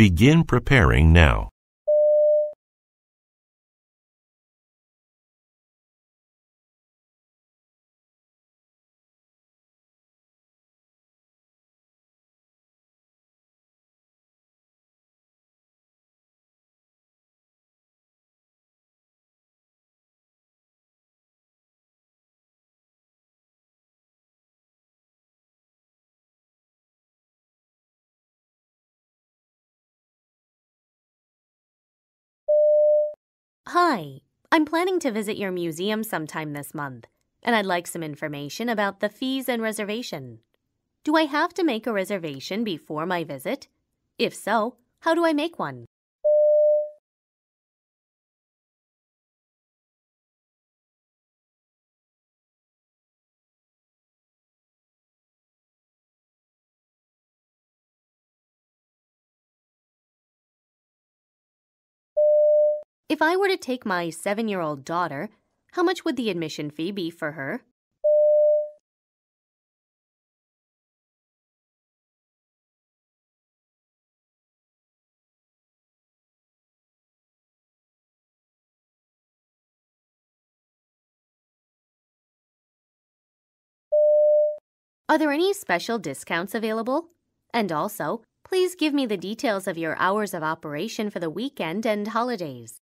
Begin preparing now. Hi, I'm planning to visit your museum sometime this month, and I'd like some information about the fees and reservation. Do I have to make a reservation before my visit? If so, how do I make one? If I were to take my seven year old daughter, how much would the admission fee be for her? Are there any special discounts available? And also, please give me the details of your hours of operation for the weekend and holidays.